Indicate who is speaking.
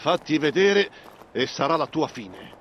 Speaker 1: Fatti vedere e sarà la tua fine.